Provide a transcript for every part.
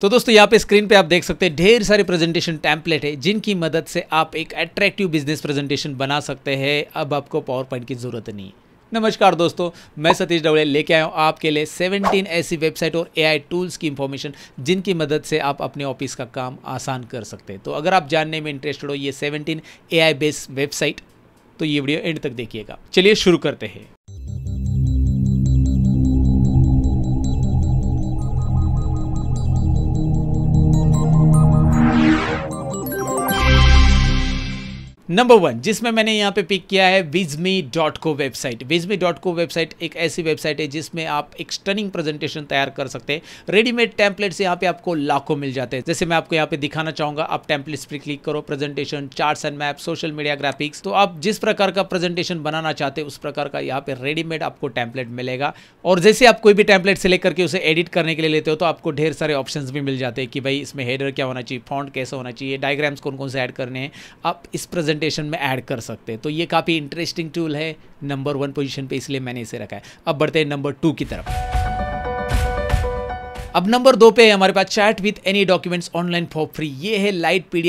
तो दोस्तों यहाँ पे स्क्रीन पे आप देख सकते हैं ढेर सारे प्रेजेंटेशन टैंपलेट है जिनकी मदद से आप एक अट्रैक्टिव बिजनेस प्रेजेंटेशन बना सकते हैं अब आपको पावर पॉइंट की ज़रूरत नहीं नमस्कार दोस्तों मैं सतीश डवड़े लेके आया हूँ आपके लिए 17 ऐसी वेबसाइट और एआई टूल्स की इन्फॉर्मेशन जिनकी मदद से आप अपने ऑफिस का काम आसान कर सकते हैं तो अगर आप जानने में इंटरेस्टेड हो ये सेवनटीन ए बेस्ड वेबसाइट तो ये वीडियो एंड तक देखिएगा चलिए शुरू करते हैं नंबर वन जिसमें मैंने यहाँ पे पिक किया है विजमी डॉट को वेबसाइट विजमी डॉट को वेबसाइट एक ऐसी वेबसाइट है जिसमें आप एक स्टनिंग प्रेजेंटेशन तैयार कर सकते हैं रेडीमेड टेम्पलेट्स यहाँ पे आपको लाखों मिल जाते हैं जैसे मैं आपको यहाँ पे दिखाना चाहूंगा आप टैंपलेट्स पर क्लिक करो presentation charts and map social media graphics तो आप जिस प्रकार का प्रेजेंटेशन बनाना चाहते हैं उस प्रकार का यहाँ पे रेडीमेड आपको टैंपलेट मिलेगा और जैसे आप कोई भी टैंपलेट सेलेक्ट करके उसे एडिट करने के लिए लेते हो तो आपको ढेर सारे ऑप्शन भी मिल जाते हैं कि भाई इसमें हेडर क्या होना चाहिए फॉन्ट कैसे होना चाहिए डायग्राम्स कौन कौन से ऐड करने हैं आप इस प्रेजेंटेशन प्रेजेंटेशन में ऐड कर सकते हैं तो ये काफ़ी इंटरेस्टिंग टूल है नंबर वन पोजीशन पे इसलिए मैंने इसे रखा है अब बढ़ते हैं नंबर टू की तरफ अब नंबर दो पे है हमारे पास chat with any documents online for free ये है लाइट पी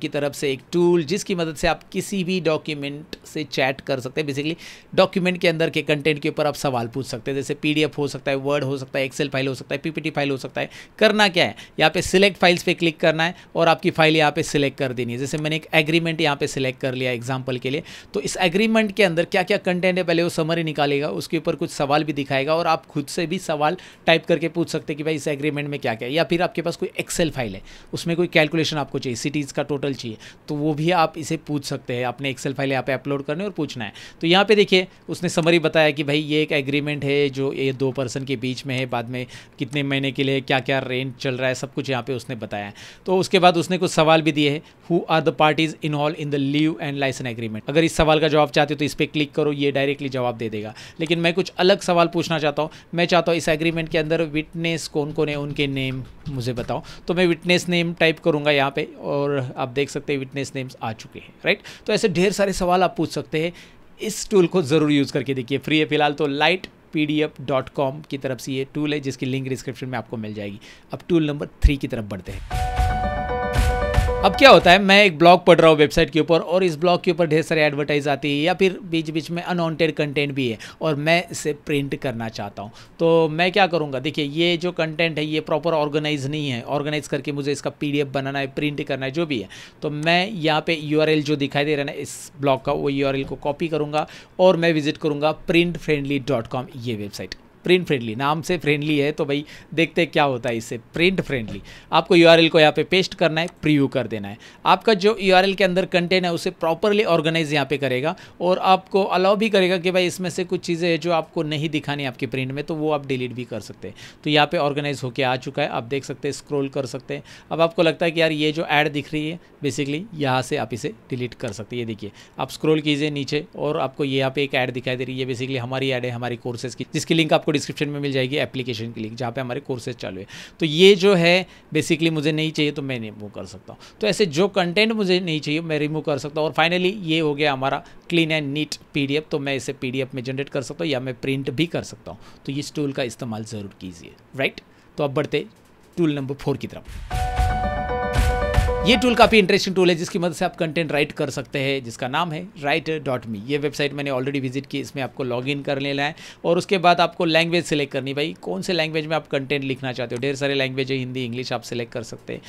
की तरफ से एक टूल जिसकी मदद से आप किसी भी डॉक्यूमेंट से चैट कर सकते हैं बेसिकली डॉक्यूमेंट के अंदर के कंटेंट के ऊपर आप सवाल पूछ सकते हैं जैसे पी हो सकता है वर्ड हो सकता है एक्सेल फाइल हो सकता है पीपीटी फाइल हो सकता है करना क्या है यहाँ पे सिलेक्ट फाइल्स पे क्लिक करना है और आपकी फाइल यहाँ पे सिलेक्ट कर देनी है जैसे मैंने एक एग्रीमेंट यहाँ पे सिलेक्ट कर लिया एग्जाम्पल के लिए तो इस एग्रीमेंट के अंदर क्या क्या कंटेंट है पहले वो समरी निकालेगा उसके ऊपर कुछ सवाल भी दिखाएगा और आप खुद से भी सवाल टाइप करके पूछ सकते कि भाई इस एग्रीमेंट में क्या क्या है या फिर आपके पास कोई एक्सेल फाइल है उसमें कोई कैलकुलेशन आपको चाहिए सिटीज़ का टोटल चाहिए तो वो भी आप इसे पूछ सकते हैं अपने एक्सेल फाइल यहाँ पे अपलोड करने और पूछना है तो यहाँ पे देखिए उसने समरी बताया कि भाई ये एक एग्रीमेंट है जो ये दो पर्सन के बीच में है बाद में कितने महीने के लिए क्या क्या रेंट चल रहा है सब कुछ यहाँ पर उसने बताया तो उसके बाद उसने कुछ सवाल भी दिए हैं who are the parties in all in the leave and license agreement अगर इस सवाल का जवाब चाहते हो तो इस पर क्लिक करो ये डायरेक्टली जवाब दे देगा लेकिन मैं कुछ अलग सवाल पूछना चाहता हूँ मैं चाहता हूँ इस एग्रीमेंट के अंदर विटनेस को कौन कौन है उनके नेम मुझे बताओ तो मैं विटनेस नेम टाइप करूंगा यहाँ पे और आप देख सकते हैं विटनेस नेम्स आ चुके हैं राइट तो ऐसे ढेर सारे सवाल आप पूछ सकते हैं इस टूल को ज़रूर यूज़ करके देखिए फ्री है फिलहाल तो लाइट पीडीएफ की तरफ से ये टूल है जिसकी लिंक डिस्क्रिप्शन में आपको मिल जाएगी अब टूल नंबर थ्री की तरफ बढ़ते हैं अब क्या होता है मैं एक ब्लॉग पढ़ रहा हूँ वेबसाइट के ऊपर और इस ब्लॉग के ऊपर ढेर सारे एडवर्टाइज आती है या फिर बीच बीच में अनवॉन्टेड कंटेंट भी है और मैं इसे प्रिंट करना चाहता हूँ तो मैं क्या करूँगा देखिए ये जो कंटेंट है ये प्रॉपर ऑर्गेनाइज नहीं है ऑर्गेनाइज करके मुझे इसका पी बनाना है प्रिंट करना है जो भी है तो मैं यहाँ पर यू जो दिखाई दे रहा है ना इस ब्लॉग का वो यू को कॉपी करूँगा और मैं विजिट करूँगा प्रिंट ये वेबसाइट प्रिंट फ्रेंडली नाम से फ्रेंडली है तो भाई देखते हैं क्या होता है इससे प्रिंट फ्रेंडली आपको यू को यहाँ पे पेस्ट करना है प्रीव्यू कर देना है आपका जो यू के अंदर कंटेंट है उसे प्रॉपरली ऑर्गेनाइज यहाँ पे करेगा और आपको अलाउ भी करेगा कि भाई इसमें से कुछ चीज़ें हैं जो आपको नहीं दिखानी आपके प्रिंट में तो वो आप डिलीट भी कर सकते हैं तो यहाँ पर ऑर्गेनाइज होकर आ चुका है आप देख सकते हैं स्क्रोल कर सकते हैं अब आपको लगता है कि यार ये जो ऐड दिख रही है बेसिकली यहाँ से आप इसे डिलीट कर सकते ये देखिए आप स्क्रोल कीजिए नीचे और आपको ये यहाँ पे एक ऐड दिखाई दे रही है बेसिकली हमारी ऐड है हमारी कोर्सेज की जिसकी लिंक आपको डिस्क्रिप्शन में मिल जाएगी एप्लीकेशन की लिंक जहाँ पे हमारे कोर्सेज चालू है तो ये जो है बेसिकली मुझे नहीं चाहिए तो मैं रिमूव कर सकता हूँ तो ऐसे जो कंटेंट मुझे नहीं चाहिए मैं रिमूव कर सकता हूँ और फाइनली ये हो गया हमारा क्लीन एंड नीट पी तो मैं इसे पी में जनरेट कर सकता हूँ या मैं प्रिंट भी कर सकता हूँ तो इस टूल का इस्तेमाल ज़रूर कीजिए राइट तो अब बढ़ते टूल नंबर फोर की तरफ ये टूल काफ़ी इंटरेस्टिंग टूल है जिसकी मदद से आप कंटेंट राइट कर सकते हैं जिसका नाम है राइट डॉट मी ये वेबसाइट मैंने ऑलरेडी विजिट की इसमें आपको लॉग इन कर लेना है और उसके बाद आपको लैंग्वेज सेलेक्ट करनी भाई कौन से लैंग्वेज में आप कंटेंट लिखना चाहते हो ढेर सारे लैंग्वेज है हिंदी इंग्लिश आप सेलेक्ट कर सकते हैं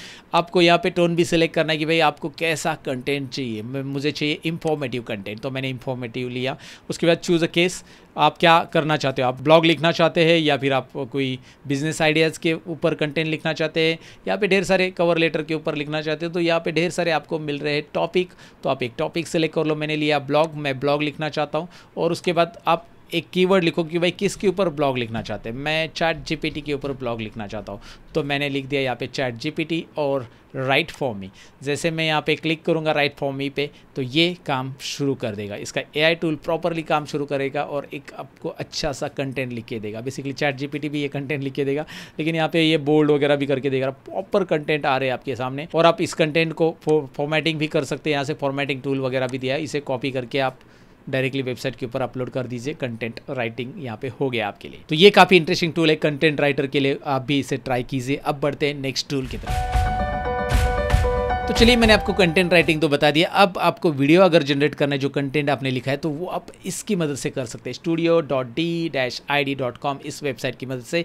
आपको यहाँ पे टोन भी सिलेक्ट करना है कि भाई आपको कैसा कंटेंट चाहिए मुझे चाहिए इंफॉर्मेटिव कंटेंट तो मैंने इंफॉर्मेटिव लिया उसके बाद चूज़ अ केस आप क्या करना चाहते हो आप ब्लॉग लिखना चाहते हैं या फिर आप कोई बिजनेस आइडियाज़ के ऊपर कंटेंट लिखना चाहते हैं या पे ढेर सारे कवर लेटर के ऊपर लिखना चाहते हो तो यहाँ पे ढेर सारे आपको मिल रहे हैं टॉपिक तो आप एक टॉपिक सेलेक्ट कर लो मैंने लिया ब्लॉग मैं ब्लॉग लिखना चाहता हूँ और उसके बाद आप एक कीवर्ड लिखो कि भाई किसके ऊपर ब्लॉग लिखना चाहते हैं मैं चैट जीपीटी के ऊपर ब्लॉग लिखना चाहता हूँ तो मैंने लिख दिया यहाँ पे चैट जीपीटी और राइट फॉर मी जैसे मैं यहाँ पे क्लिक करूँगा राइट फॉर मी पे तो ये काम शुरू कर देगा इसका ए टूल प्रॉपरली काम शुरू करेगा और एक आपको अच्छा सा कंटेंट लिख के देगा बेसिकली चैट जी भी ये कंटेंट लिख के देगा लेकिन यहाँ पे ये बोल्ड वगैरह भी करके देगा प्रॉपर कंटेंट आ रहे हैं आपके सामने और आप इस कंटेंट को फॉर्मेटिंग भी कर सकते हैं यहाँ से फॉर्मेटिंग टूल वगैरह भी दिया इसे कॉपी करके आप डायरेक्टली वेबसाइट के ऊपर अपलोड कर दीजिए कंटेंट राइटिंग यहाँ पे हो गया आपके लिए तो ये काफ़ी इंटरेस्टिंग टूल है कंटेंट राइटर के लिए आप भी इसे ट्राई कीजिए अब बढ़ते हैं नेक्स्ट टूल की तरफ तो चलिए मैंने आपको कंटेंट राइटिंग तो बता दिया अब आपको वीडियो अगर जनरेट करना है जो कंटेंट आपने लिखा है तो वो आप इसकी मदद से कर सकते हैं studio dot D dash I D dot com इस वेबसाइट की मदद से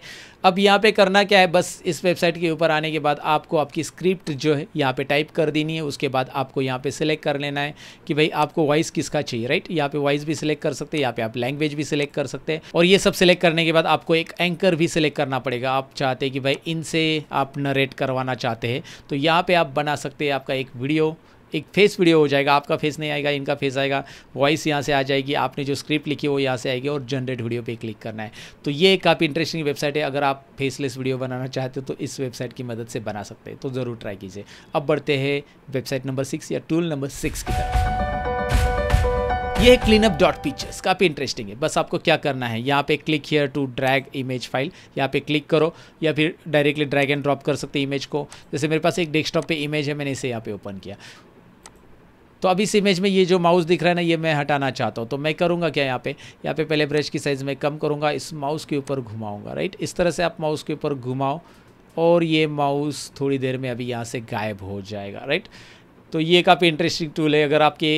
अब यहाँ पे करना क्या है बस इस वेबसाइट के ऊपर आने के बाद आपको आपकी स्क्रिप्ट जो है यहाँ पर टाइप कर देनी है उसके बाद आपको यहाँ पर सिलेक्ट कर लेना है कि भाई आपको वॉइस किसका चाहिए राइट यहाँ पर वॉइस भी सिलेक्ट कर सकते हैं यहाँ पर आप लैंग्वेज भी सिलेक्ट कर सकते हैं और ये सब सिलेक्ट करने के बाद आपको एक एंकर भी सिलेक्ट करना पड़ेगा आप चाहते हैं कि भाई इनसे आप नरेट करवाना चाहते हैं तो यहाँ पर आप बना सकते हैं आपका एक वीडियो एक फेस वीडियो हो जाएगा आपका फेस नहीं आएगा इनका फेस आएगा वॉइस यहाँ से आ जाएगी आपने जो स्क्रिप्ट लिखी वो यहाँ से आएगी और जनरेट वीडियो पे क्लिक करना है तो ये एक काफ़ी इंटरेस्टिंग वेबसाइट है अगर आप फेसलेस वीडियो बनाना चाहते हो तो इस वेबसाइट की मदद से बना सकते हैं तो ज़रूर ट्राई कीजिए अब बढ़ते हैं वेबसाइट नंबर सिक्स या टूल नंबर सिक्स की तरफ ये है क्लीन अप डॉट पिक्चर्स काफ़ी इंटरेस्टिंग है बस आपको क्या करना है यहाँ पे click here to drag image file यहाँ पे क्लिक करो या फिर डायरेक्टली ड्रैग एंड ड्रॉप कर सकते हैं इमेज को जैसे मेरे पास एक डेस्कटॉप पे इमेज है मैंने इसे यहाँ पे ओपन किया तो अब इस इमेज में ये जो माउस दिख रहा है ना ये मैं हटाना चाहता हूँ तो मैं करूँगा क्या यहाँ पे यहाँ पे पहले ब्रश की साइज़ में कम करूँगा इस माउस के ऊपर घुमाऊँगा राइट इस तरह से आप माउस के ऊपर घुमाओ और ये माउस थोड़ी देर में अभी यहाँ से गायब हो जाएगा राइट तो ये काफ़ी इंटरेस्टिंग टूल है अगर आपके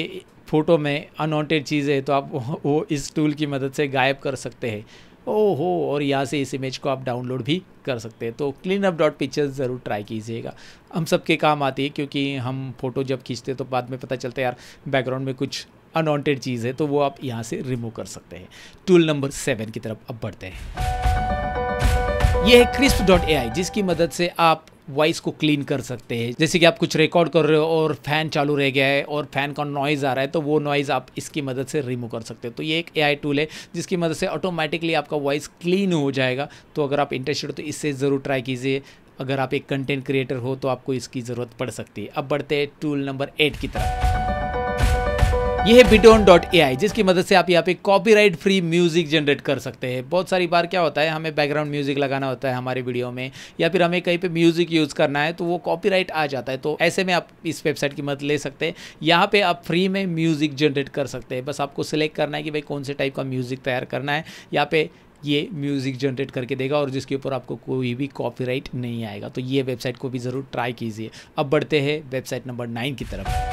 फ़ोटो में अनवांटेड चीज़ है तो आप वो इस टूल की मदद से गायब कर सकते हैं हो और यहाँ से इस इमेज को आप डाउनलोड भी कर सकते हैं तो क्लीन अप डॉट पिक्चर्स ज़रूर ट्राई कीजिएगा हम सब के काम आती है क्योंकि हम फ़ोटो जब खींचते तो बाद में पता चलता है यार बैकग्राउंड में कुछ अनवांटेड चीज़ है तो वो आप यहाँ से रिमूव कर सकते हैं टूल नंबर सेवन की तरफ अब बढ़ते हैं ये है क्रिस्प डॉट ए आई जिसकी मदद से आप वॉइस को क्लीन कर सकते हैं जैसे कि आप कुछ रिकॉर्ड कर रहे हो और फैन चालू रह गया है और फैन का नॉइज़ आ रहा है तो वो नॉइज़ आप इसकी मदद से रिमूव कर सकते हो तो ये एक एआई टूल है जिसकी मदद से ऑटोमेटिकली आपका वॉइस क्लीन हो जाएगा तो अगर आप इंटरेस्टेड हो तो इससे ज़रूर ट्राई कीजिए अगर आप एक कंटेंट क्रिएटर हो तो आपको इसकी ज़रूरत पड़ सकती है अब बढ़ते हैं टूल नंबर एट की तरफ ये है बिटोन डॉट ए आई जिसकी मदद से आप यहाँ पे कॉपीराइट फ्री म्यूजिक जनरेट कर सकते हैं बहुत सारी बार क्या होता है हमें बैकग्राउंड म्यूजिक लगाना होता है हमारे वीडियो में या फिर हमें कहीं पे म्यूजिक यूज करना है तो वो कॉपीराइट आ जाता है तो ऐसे में आप इस वेबसाइट की मदद ले सकते हैं यहाँ पे आप फ्री में म्यूजिक जनरेट कर सकते हैं बस आपको सिलेक्ट करना है कि भाई कौन से टाइप का म्यूजिक तैयार करना है यहाँ पे ये म्यूज़िक जनरेट करके देगा और जिसके ऊपर आपको कोई भी कॉपीराइट नहीं आएगा तो ये वेबसाइट को भी ज़रूर ट्राई कीजिए अब बढ़ते हैं वेबसाइट नंबर नाइन की तरफ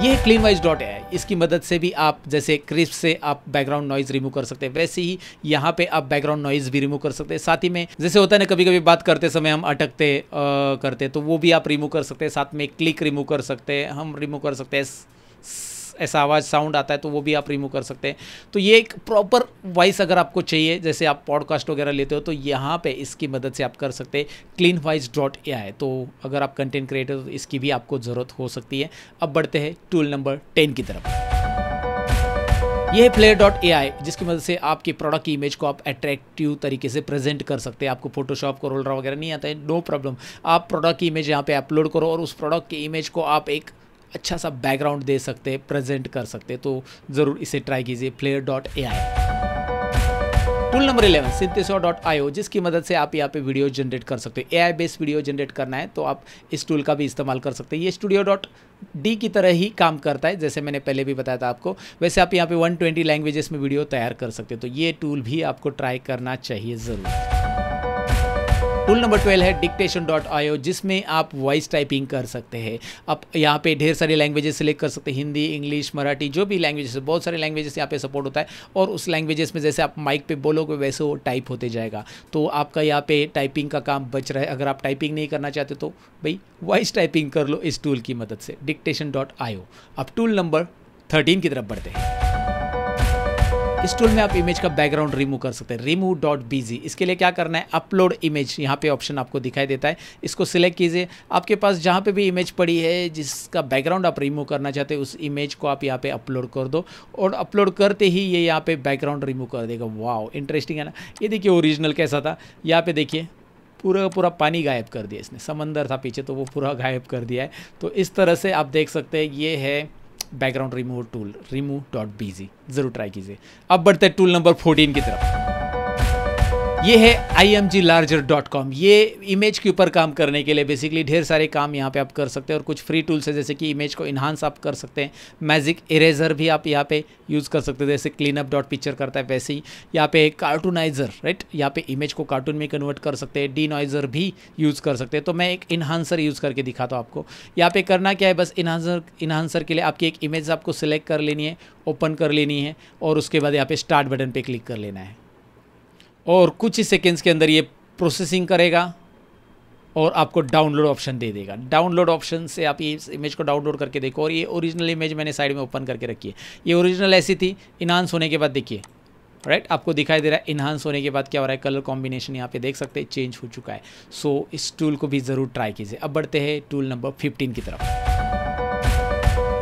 ये है क्लीन वाइज डॉट है इसकी मदद से भी आप जैसे क्रिस्प से आप बैकग्राउंड नॉइज रिमूव कर सकते हैं वैसे ही यहाँ पे आप बैकग्राउंड नॉइज भी रिमूव कर सकते हैं साथ ही में जैसे होता है ना कभी कभी बात करते समय हम अटकते आ, करते तो वो भी आप रिमूव कर सकते हैं साथ में क्लिक रिमूव कर सकते हैं हम रिमूव कर सकते हैं ऐसा आवाज़ साउंड आता है तो वो भी आप रिमूव कर सकते हैं तो ये एक प्रॉपर वॉइस अगर आपको चाहिए जैसे आप पॉडकास्ट वगैरह लेते हो तो यहाँ पे इसकी मदद से आप कर सकते हैं clean voice dot A I तो अगर आप कंटेंट क्रिएटर तो इसकी भी आपको ज़रूरत हो सकती है अब बढ़ते हैं टूल नंबर टेन की तरफ ये है प्लेयर डॉट ए आई जिसकी मदद से आपके प्रोडक्ट की इमेज को आप अट्रैक्टिव तरीके से प्रेजेंट कर सकते हैं आपको फोटोशॉप को रोलरा वगैरह नहीं आता है नो प्रॉब्लम आप प्रोडक्ट की इमेज यहाँ पे अपलोड करो और उस प्रोडक्ट की इमेज को आप एक अच्छा सा बैकग्राउंड दे सकते प्रेजेंट कर सकते तो ज़रूर इसे ट्राई कीजिए player dot A I tool number eleven Synthesys dot IO जिसकी मदद से आप यहाँ पे वीडियो जनरेट कर सकते हो आई बेस्ड वीडियो जनरेट करना है तो आप इस टूल का भी इस्तेमाल कर सकते हैं ये स्टूडियो डॉट डी की तरह ही काम करता है जैसे मैंने पहले भी बताया था आपको वैसे आप यहाँ पे 120 लैंग्वेजेस में वीडियो तैयार कर सकते हो तो ये टूल भी आपको ट्राई करना चाहिए ज़रूर टूल नंबर ट्वेल्व है डिक्टेशन डॉट आयो जिसमें आप वॉइस टाइपिंग कर सकते हैं आप यहाँ पे ढेर सारी लैंग्वेजेस सेलेक्ट कर सकते हैं हिंदी इंग्लिश मराठी जो भी लैंग्वेजेस बहुत सारे लैंग्वेजेस यहाँ पे सपोर्ट होता है और उस लैंग्वेजेस में जैसे आप माइक पे बोलोगे वैसे वो टाइप होते जाएगा तो आपका यहाँ पे टाइपिंग का काम बच रहा है अगर आप टाइपिंग नहीं करना चाहते तो भाई वॉइस टाइपिंग कर लो इस टूल की मदद से डिक्टेशन डॉट आयो अब टूल नंबर थर्टीन की तरफ बढ़ते हैं इस टूल में आप इमेज का बैकग्राउंड रिमूव कर सकते हैं रिमूव डॉट बीजी इसके लिए क्या करना है अपलोड इमेज यहाँ पे ऑप्शन आपको दिखाई देता है इसको सिलेक्ट कीजिए आपके पास जहाँ पे भी इमेज पड़ी है जिसका बैकग्राउंड आप रिमूव करना चाहते हैं उस इमेज को आप यहाँ पे अपलोड कर दो और अपलोड करते ही ये यहाँ पे बैकग्राउंड रिमूव कर देगा वाओ इंटरेस्टिंग है ना ये देखिए ओरिजिनल कैसा था यहाँ पे देखिए पूरा पूरा पानी गायब कर दिया इसने समंदर था पीछे तो वो पूरा गायब कर दिया है तो इस तरह से आप देख सकते हैं ये है background remove tool remove dot BG ज़रूर ट्राई कीजिए अब बढ़ते हैं टूल नंबर फोर्टीन की तरफ ये है I M G larger dot com ये इमेज के ऊपर काम करने के लिए बेसिकली ढेर सारे काम यहाँ पे आप कर सकते हैं और कुछ फ्री टूल्स है जैसे कि इमेज को इन्हांस आप कर सकते हैं मैजिक इरेजर भी आप यहाँ पे यूज़ कर सकते हैं जैसे क्लीन अप डॉट पिक्चर करता है वैसे ही यहाँ पे कार्टूनाइजर राइट यहाँ पे इमेज को कार्टून में कन्वर्ट कर सकते हैं डी नॉइजर भी यूज़ कर सकते हैं तो मैं एक इन्हांसर यूज़ करके दिखाता हूँ आपको यहाँ पे करना क्या है बस इन्हांसर इन्हांसर के लिए आपकी एक इमेज आपको सिलेक्ट कर लेनी है ओपन कर लेनी है और उसके बाद यहाँ पे स्टार्ट बटन पर क्लिक कर लेना है और कुछ ही सेकेंड्स के अंदर ये प्रोसेसिंग करेगा और आपको डाउनलोड ऑप्शन दे देगा डाउनलोड ऑप्शन से आप इस इमेज को डाउनलोड करके देखो और ये ओरिजिनल इमेज मैंने साइड में ओपन करके रखी है ये ओरिजिनल ऐसी थी इन्हांस होने के बाद देखिए राइट right? आपको दिखाई दे रहा है इन्हांस होने के बाद क्या हो रहा है कलर कॉम्बिनेशन यहाँ पे देख सकते हैं चेंज हो चुका है सो so, इस टूल को भी ज़रूर ट्राई कीजिए अब बढ़ते हैं टूल नंबर फिफ्टीन की तरफ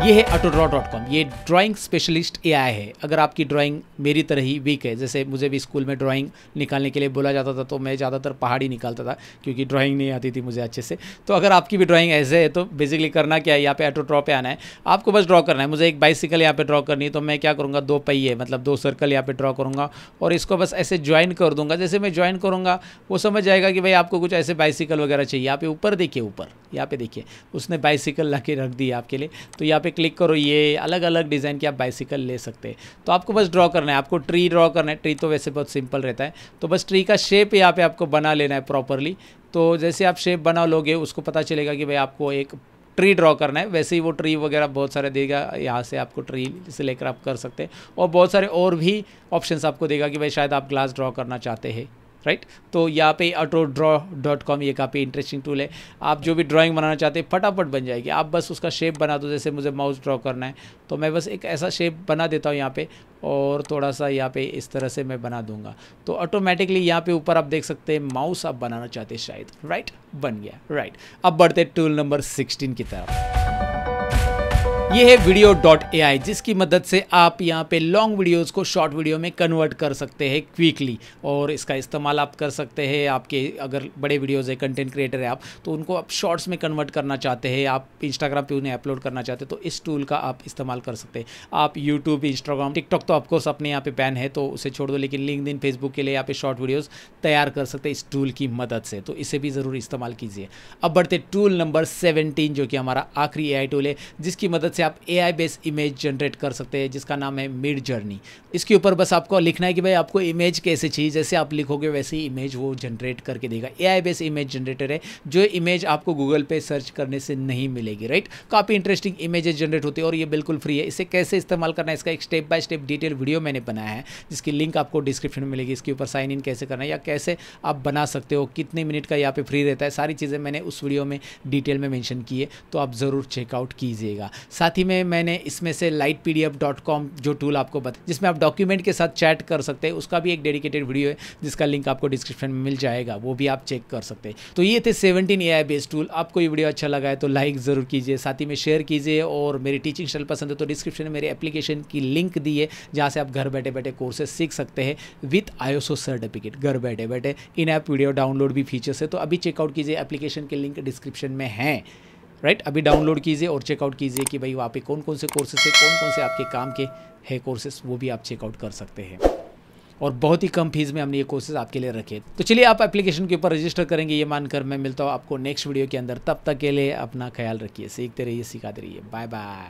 ये है अटोड्रॉ ड्रॉ डॉट कॉम ये ड्राइंग स्पेशलिस्ट ए आई है अगर आपकी ड्राइंग मेरी तरह ही वीक है जैसे मुझे भी स्कूल में ड्राइंग निकालने के लिए बोला जाता था तो मैं ज़्यादातर पहाड़ी निकालता था क्योंकि ड्राइंग नहीं आती थी मुझे अच्छे से तो अगर आपकी भी ड्राइंग ऐसे है तो बेसिकली करना क्या है यहाँ पे अटो ड्रॉ पे आना है आपको बस ड्रॉ करना है मुझे एक बाइसिकल यहाँ पर ड्रॉ करनी है तो मैं क्या करूँगा दो पहिए मतलब दो सर्कल यहाँ पर ड्रॉ करूँगा और इसको बस ऐसे ज्वाइन कर दूँगा जैसे मैं ज्वाइन करूँगा वो समझ जाएगा कि भाई आपको कुछ ऐसे बाइसिकल वगैरह चाहिए यहाँ पे ऊपर देखिए ऊपर यहाँ पे देखिए उसने बाइसिकल ला रख दी आपके लिए तो यहाँ पे क्लिक करो ये अलग अलग डिज़ाइन की आप बाइसिकल ले सकते हैं तो आपको बस ड्रॉ करना है आपको ट्री ड्रॉ करना है ट्री तो वैसे बहुत सिंपल रहता है तो बस ट्री का शेप यहाँ पे आपको बना लेना है प्रॉपरली तो जैसे आप शेप बना लोगे उसको पता चलेगा कि भाई आपको एक ट्री ड्रॉ करना है वैसे ही वो ट्री वगैरह बहुत सारे देगा यहाँ से आपको ट्री से लेकर आप कर सकते हैं और बहुत सारे और भी ऑप्शंस आपको देगा कि भाई शायद आप ग्लास ड्रॉ करना चाहते हैं राइट तो यहाँ पे ऑटो ड्रॉ डॉट कॉम ये काफ़ी इंटरेस्टिंग टूल है आप जो भी ड्राइंग बनाना चाहते हैं फटाफट बन जाएगी आप बस उसका शेप बना दो जैसे मुझे माउस ड्रॉ करना है तो मैं बस एक ऐसा शेप बना देता हूँ यहाँ पे और थोड़ा सा यहाँ पे इस तरह से मैं बना दूंगा तो ऑटोमेटिकली यहाँ पे ऊपर आप देख सकते हैं माउस आप बनाना चाहते हैं शायद राइट बन गया राइट अब बढ़ते टूल नंबर सिक्सटीन की तरफ ये है वीडियो डॉट ए आई जिसकी मदद से आप यहाँ पे लॉन्ग वीडियोस को शॉर्ट वीडियो में कन्वर्ट कर सकते हैं क्विकली और इसका इस्तेमाल आप कर सकते हैं आपके अगर बड़े वीडियोस है कंटेंट क्रिएटर है आप तो उनको आप शॉर्ट्स में कन्वर्ट करना चाहते हैं आप इंस्टाग्राम पे उन्हें अपलोड करना चाहते हैं तो इस टूल का आप इस्तेमाल कर सकते हैं आप यूट्यूब इंस्टाग्राम टिकटॉक तो ऑफकोर्स अपने यहाँ पे बैन है तो उसे छोड़ दो लेकिन लिंक दिन फेसबुक के लिए यहाँ पे शॉर्ट वीडियोज़ तैयार कर सकते हैं इस टूल की मदद से तो इसे भी ज़रूर इस्तेमाल कीजिए अब बढ़ते टूल नंबर सेवनटीन जो कि हमारा आखिरी ए टूल है जिसकी मदद से आप ए बेस्ड इमेज जनरेट कर सकते हैं जिसका नाम है मिड जर्नी इसके ऊपर बस आपको लिखना है कि भाई आपको इमेज कैसे चाहिए जैसे आप लिखोगे वैसे ही इमेज वो जनरेट करके देगा A I based image generator है जो इमेज आपको गूगल पे सर्च करने से नहीं मिलेगी राइट काफ़ी इंटरेस्टिंग इमेजेस जनरेट होती है और ये बिल्कुल फ्री है इसे कैसे इस्तेमाल करना है इसका एक step by step detail video मैंने बनाया है जिसकी लिंक आपको डिस्क्रिप्शन में मिलेगी इसके ऊपर साइन इन कैसे करना है या कैसे आप बना सकते हो कितने मिनट का यहाँ पे फ्री रहता है सारी चीज़ें मैंने उस वीडियो में डिटेल में मैंशन की है तो आप ज़रूर चेकआउट कीजिएगा साथ साथ ही में मैंने इसमें से लाइट पी जो टूल आपको बता जिसमें आप डॉक्यूमेंट के साथ चैट कर सकते हैं उसका भी एक डेडिकेटेड वीडियो है जिसका लिंक आपको डिस्क्रिप्शन में मिल जाएगा वो भी आप चेक कर सकते हैं तो ये थे सेवनटीन ए बेस्ड टूल आपको ये वीडियो अच्छा लगा है तो लाइक ज़रूर कीजिए साथ ही में शेयर कीजिए और मेरी टीचिंग स्टाइल पसंद है तो डिस्क्रिप्शन में मेरी एप्लीकेशन की लिंक दी है जहाँ से आप घर बैठे बैठे कोर्सेज सीख सकते हैं विथ आयोसो सर्टिफिकेट घर बैठे बैठे इन ऐप वीडियो डाउनलोड भी फीचर्स है तो अभी चेकआउट कीजिए एप्लीकेशन के लिंक डिस्क्रिप्शन में हैं राइट अभी डाउनलोड कीजिए और चेकआउट कीजिए कि भाई वहाँ पे कौन कौन से कोर्सेस है कौन कौन से आपके काम के है कोर्सेस वो भी आप चेकआउट कर सकते हैं और बहुत ही कम फीस में हमने ये कोर्सेज आपके लिए रखे तो चलिए आप एप्लीकेशन के ऊपर रजिस्टर करेंगे ये मानकर मैं मिलता हूँ आपको नेक्स्ट वीडियो के अंदर तब तक के लिए अपना ख्याल रखिए सीखते रहिए सिखाते रहिए बाय बाय